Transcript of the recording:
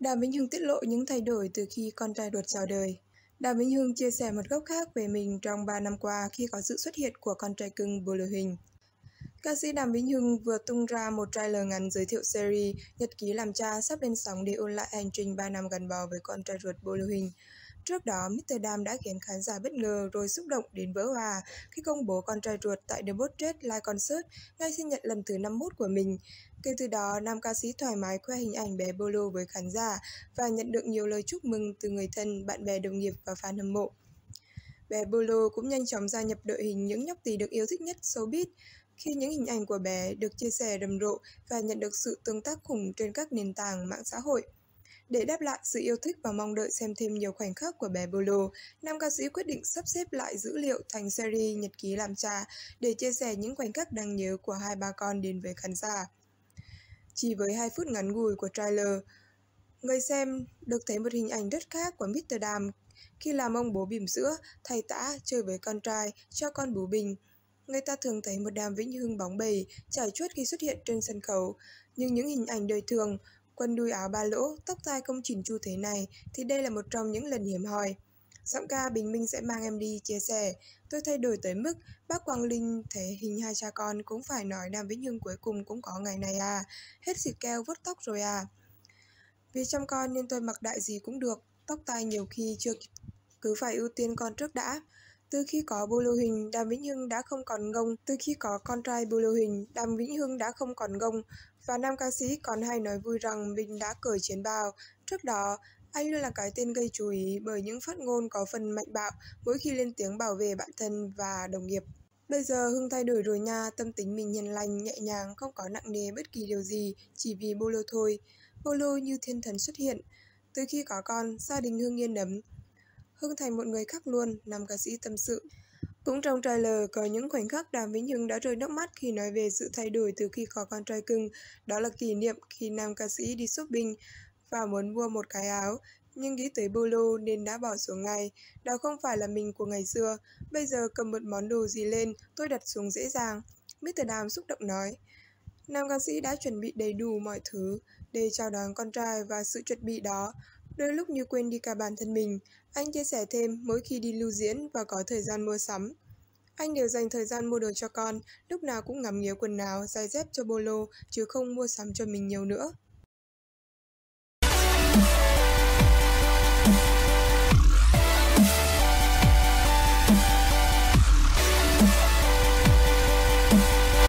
Đàm Vĩnh Hưng tiết lộ những thay đổi từ khi con trai đột chào đời. Đàm Vĩnh Hưng chia sẻ một góc khác về mình trong 3 năm qua khi có sự xuất hiện của con trai cưng Bồ Lê Huỳnh. Ca sĩ Đàm Vĩnh Hưng vừa tung ra một trailer ngắn giới thiệu series Nhật ký làm cha sắp lên sóng để ôn lại hành trình 3 năm gắn bó với con trai ruột Bồ Lê Huỳnh. Trước đó, Mr. Dam đã khiến khán giả bất ngờ rồi xúc động đến vỡ hòa khi công bố con trai ruột tại The Portrait Live Concert ngay sinh nhật lần thứ 51 của mình. Kể từ đó, nam ca sĩ thoải mái khoe hình ảnh bé Bolo với khán giả và nhận được nhiều lời chúc mừng từ người thân, bạn bè đồng nghiệp và fan hâm mộ. Bé Bolo cũng nhanh chóng gia nhập đội hình những nhóc tỳ được yêu thích nhất showbiz khi những hình ảnh của bé được chia sẻ rầm rộ và nhận được sự tương tác khủng trên các nền tảng mạng xã hội. Để đáp lại sự yêu thích và mong đợi xem thêm nhiều khoảnh khắc của bé Bolo, nam ca sĩ quyết định sắp xếp lại dữ liệu thành series Nhật ký làm cha để chia sẻ những khoảnh khắc đáng nhớ của hai ba con đến với khán giả. Chỉ với 2 phút ngắn ngủi của trailer, người xem được thấy một hình ảnh rất khác của Mr. Đàm khi làm ông bố bỉm sữa, thầy tã, chơi với con trai, cho con bú bình. Người ta thường thấy một đàm vĩnh hưng bóng bầy, trải chuốt khi xuất hiện trên sân khấu. Nhưng những hình ảnh đời thường, quần đuôi áo ba lỗ, tóc tai không chỉnh chu thế này thì đây là một trong những lần hiếm hoi. Giọng ca Bình Minh sẽ mang em đi, chia sẻ. Tôi thay đổi tới mức bác Quang Linh thể hình hai cha con cũng phải nói Đàm Vĩnh Hưng cuối cùng cũng có ngày này à. Hết xịt keo vớt tóc rồi à. Vì chăm con nên tôi mặc đại gì cũng được, tóc tai nhiều khi chưa cứ phải ưu tiên con trước đã. Từ khi có Bùi Lưu Hình, Đàm Vĩnh Hưng đã không còn ngông. Từ khi có con trai Bùi Lưu Hình, Đàm Vĩnh Hưng đã không còn ngông. Và nam ca sĩ còn hay nói vui rằng mình đã cởi chiến bào. Trước đó, anh luôn là cái tên gây chú ý bởi những phát ngôn có phần mạnh bạo mỗi khi lên tiếng bảo vệ bản thân và đồng nghiệp. Bây giờ Hưng thay đổi rồi nha, tâm tính mình hiền lành, nhẹ nhàng, không có nặng nề bất kỳ điều gì, chỉ vì bolo thôi. Bolo như thiên thần xuất hiện. Từ khi có con, gia đình Hưng yên ấm, Hưng thành một người khác luôn, nam ca sĩ tâm sự. Cũng trong trailer có những khoảnh khắc Đàm Vĩnh Hưng đã rơi nước mắt khi nói về sự thay đổi từ khi có con trai cưng. Đó là kỷ niệm khi nam ca sĩ đi shopping và muốn mua một cái áo, nhưng nghĩ tới bolo nên đã bỏ xuống ngay. Đó không phải là mình của ngày xưa, bây giờ cầm một món đồ gì lên, tôi đặt xuống dễ dàng. Mr. Đàm xúc động nói. Nam ca sĩ đã chuẩn bị đầy đủ mọi thứ để chào đón con trai và sự chuẩn bị đó đôi lúc như quên đi cả bản thân mình. Anh chia sẻ thêm mỗi khi đi lưu diễn và có thời gian mua sắm. Anh đều dành thời gian mua đồ cho con, lúc nào cũng ngắm nghía quần áo, giày dép cho bolo, chứ không mua sắm cho mình nhiều nữa.